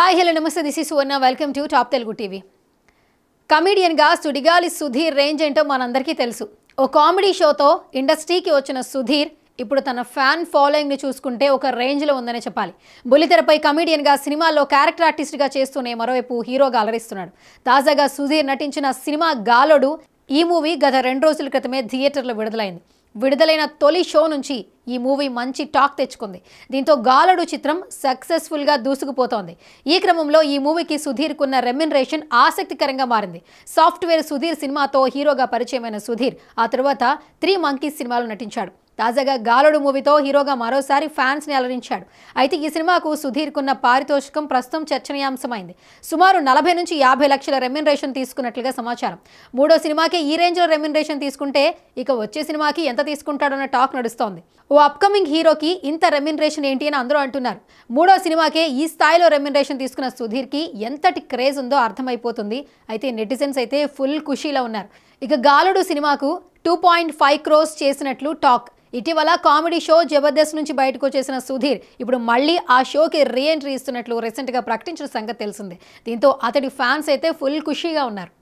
hi hello నమస్తే this ఈ Suvarna welcome to top Telugu TV కమీడియన్గా సుడిగాలి సుధీర్ రేంజ్ ఏంటో మనందరికీ తెలుసు ఓ కామెడీ షోతో ఇండస్ట్రీకి వచ్చిన సుధీర్ ఇప్పుడు తన ఫ్యాన్ ఫాలోయింగ్ని చూసుకుంటే ఒక రేంజ్లో ఉందనే చెప్పాలి బుల్లితెరపై కమీడియన్గా సినిమాల్లో క్యారెక్టర్ ఆర్టిస్ట్గా చేస్తూనే మరోవైపు హీరోగా అలరిస్తున్నాడు తాజాగా సుధీర్ నటించిన సినిమా గాలోడు ఈ మూవీ గత రెండు రోజుల క్రితమే థియేటర్లో విడుదలైంది విడుదలైన తొలి షో నుంచి ఈ మూవీ మంచి టాక్ తెచ్చుకుంది దీంతో గాలడు చిత్రం సక్సెస్ఫుల్గా దూసుకుపోతోంది ఈ క్రమంలో ఈ మూవీకి సుధీర్కున్న రెమ్యునరేషన్ ఆసక్తికరంగా మారింది సాఫ్ట్వేర్ సుధీర్ సినిమాతో హీరోగా పరిచయమైన సుధీర్ ఆ తర్వాత త్రీ మంకీస్ సినిమాలో నటించాడు తాజాగా గాలుడు మూవీతో హీరోగా మరోసారి ఫ్యాన్స్ని అలరించాడు అయితే ఈ సినిమాకు సుధీర్కున్న పారితోషికం ప్రస్తుతం చర్చనీయాంశమైంది సుమారు నలభై నుంచి యాభై లక్షల రెమ్యునరేషన్ తీసుకున్నట్లుగా సమాచారం మూడో సినిమాకే ఈ రేంజ్లో రెమ్యునరేషన్ తీసుకుంటే ఇక వచ్చే సినిమాకి ఎంత తీసుకుంటాడన్న టాక్ నడుస్తోంది ఓ అప్కమింగ్ హీరోకి ఇంత రెమ్యునరేషన్ ఏంటి అని అందరూ అంటున్నారు మూడో సినిమాకే ఈ స్థాయిలో రెమ్యునరేషన్ తీసుకున్న సుధీర్కి ఎంతటి క్రేజ్ ఉందో అర్థమైపోతుంది అయితే నెటిజన్స్ అయితే ఫుల్ ఖుషీలో ఉన్నారు ఇక గాలుడు సినిమాకు టూ పాయింట్ ఫైవ్ క్రోస్ చేసినట్లు టాక్ ఇటీవల కామెడీ షో జబర్దస్త్ నుంచి బయటకు వచ్చేసిన సుధీర్ ఇప్పుడు మళ్ళీ ఆ షోకి రీఎంట్రీ ఇస్తున్నట్లు రీసెంట్గా ప్రకటించిన సంగతి తెలిసిందే దీంతో అతడి ఫ్యాన్స్ అయితే ఫుల్ ఖుషీగా ఉన్నారు